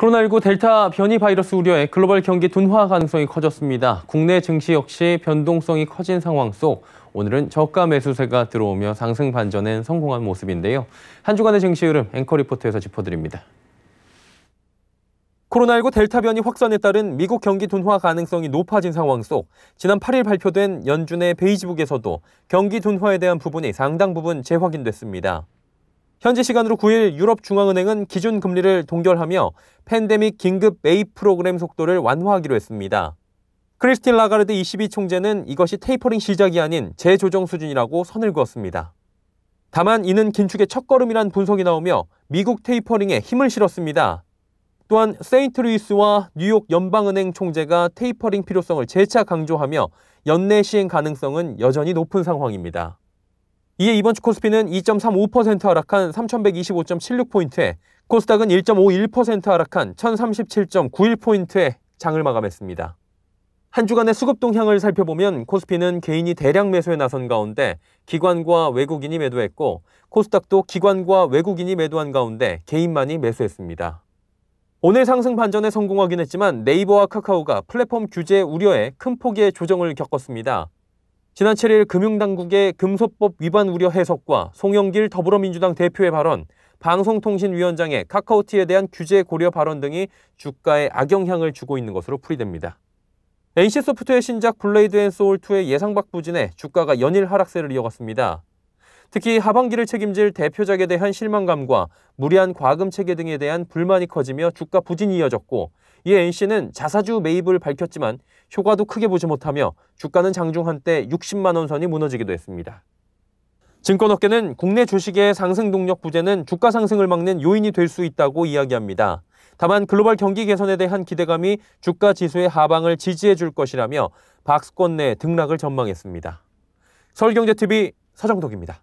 코로나19 델타 변이 바이러스 우려에 글로벌 경기 둔화 가능성이 커졌습니다. 국내 증시 역시 변동성이 커진 상황 속 오늘은 저가 매수세가 들어오며 상승 반전엔 성공한 모습인데요. 한 주간의 증시 흐름 앵커 리포트에서 짚어드립니다. 코로나19 델타 변이 확산에 따른 미국 경기 둔화 가능성이 높아진 상황 속 지난 8일 발표된 연준의 베이지북에서도 경기 둔화에 대한 부분이 상당 부분 재확인됐습니다. 현지 시간으로 9일 유럽중앙은행은 기준 금리를 동결하며 팬데믹 긴급 매입 프로그램 속도를 완화하기로 했습니다. 크리스틴 라가르드 22 총재는 이것이 테이퍼링 시작이 아닌 재조정 수준이라고 선을 그었습니다. 다만 이는 긴축의 첫걸음이란 분석이 나오며 미국 테이퍼링에 힘을 실었습니다. 또한 세인트루이스와 뉴욕 연방은행 총재가 테이퍼링 필요성을 재차 강조하며 연내 시행 가능성은 여전히 높은 상황입니다. 이에 이번 주 코스피는 2.35% 하락한 3,125.76포인트에 코스닥은 1.51% 하락한 1,037.91포인트에 장을 마감했습니다. 한 주간의 수급 동향을 살펴보면 코스피는 개인이 대량 매수에 나선 가운데 기관과 외국인이 매도했고 코스닥도 기관과 외국인이 매도한 가운데 개인만이 매수했습니다. 오늘 상승 반전에 성공하긴 했지만 네이버와 카카오가 플랫폼 규제 우려에 큰 폭의 조정을 겪었습니다. 지난 7일 금융당국의 금소법 위반 우려 해석과 송영길 더불어민주당 대표의 발언, 방송통신위원장의 카카오티에 대한 규제 고려 발언 등이 주가에 악영향을 주고 있는 것으로 풀이됩니다. NC소프트의 신작 블레이드 앤 소울2의 예상밖 부진에 주가가 연일 하락세를 이어갔습니다. 특히 하반기를 책임질 대표작에 대한 실망감과 무리한 과금 체계 등에 대한 불만이 커지며 주가 부진이 이어졌고 이에 n c 는 자사주 매입을 밝혔지만 효과도 크게 보지 못하며 주가는 장중 한때 60만 원 선이 무너지기도 했습니다. 증권업계는 국내 주식의 상승 동력 부재는 주가 상승을 막는 요인이 될 수 있다고 이야기합니다. 다만 글로벌 경기 개선에 대한 기대감이 주가 지수의 하방을 지지해 줄 것이라며 박스권 내 등락을 전망했습니다. 서울경제TV 서정덕입니다.